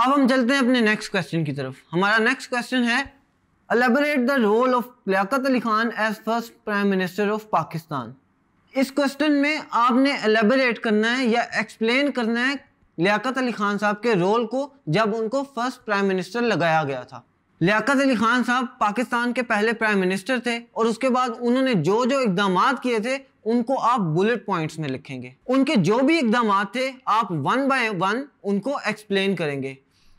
अब हम चलते हैं अपने नेक्स्ट क्वेश्चन की तरफ हमारा नेक्स्ट क्वेश्चन है elaborate the role of Liaquat Ali Khan as first prime minister of Pakistan इस क्वेश्चन में आपने एलेबरेट करना है या एक्सप्लेन करना है लियाकत अली खान साहब के रोल को जब उनको फर्स्ट प्राइम मिनिस्टर लगाया गया था लियाकत अली खान साहब पाकिस्तान के पहले प्राइम मिनिस्टर थे और उसके बाद उन्होंने जो जो इकदाम किए थे उनको आप बुलेट पॉइंट्स में लिखेंगे उनके जो भी इकदाम थे आप वन बाय वन उनको एक्सप्लेन करेंगे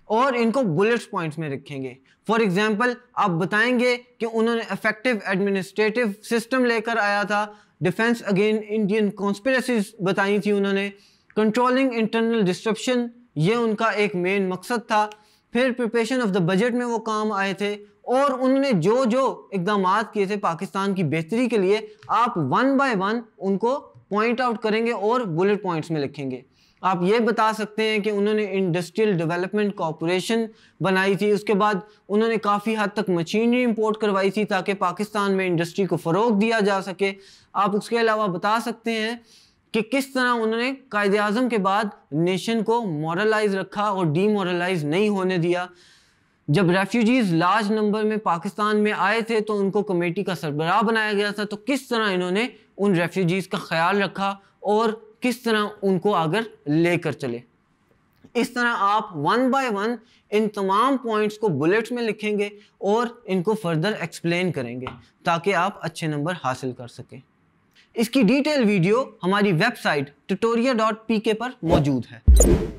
और इनको बुलेट्स पॉइंट्स में रखेंगे फॉर एग्जाम्पल आप बताएंगे कि उन्होंने इफेक्टिव एडमिनिस्ट्रेटिव सिस्टम लेकर आया था डिफेंस अगेन इंडियन कॉन्स्परेसीज बताई थी उन्होंने कंट्रोलिंग इंटरनल डिस्ट्रप्शन ये उनका एक मेन मकसद था फिर प्रिपरेशन ऑफ द बजट में वो काम आए थे और उन्होंने जो जो इकदाम किए थे पाकिस्तान की बेहतरी के लिए आप वन बाय वन उनको पॉइंट आउट करेंगे और बुलेट पॉइंट्स में लिखेंगे आप ये बता सकते हैं कि उन्होंने इंडस्ट्रियल डेवलपमेंट कॉरपोरेशन बनाई थी उसके बाद उन्होंने काफ़ी हद तक मशीनरी इंपोर्ट करवाई थी ताकि पाकिस्तान में इंडस्ट्री को फ़रोग दिया जा सके आप उसके अलावा बता सकते हैं कि किस तरह उन्होंने कायद अजम के बाद नेशन को मॉरलाइज रखा और डीमोरलाइज नहीं होने दिया जब रेफ्यूजीज़ लार्ज नंबर में पाकिस्तान में आए थे तो उनको कमेटी का सरबराह बनाया गया था तो किस तरह इन्होंने उन रेफ्यूजीज़ का ख्याल रखा और किस तरह उनको आगे लेकर चले इस तरह आप वन बाय वन इन तमाम पॉइंट्स को बुलेट्स में लिखेंगे और इनको फर्दर एक्सप्लेन करेंगे ताकि आप अच्छे नंबर हासिल कर सकें इसकी डिटेल वीडियो हमारी वेबसाइट टटोरिया पर मौजूद है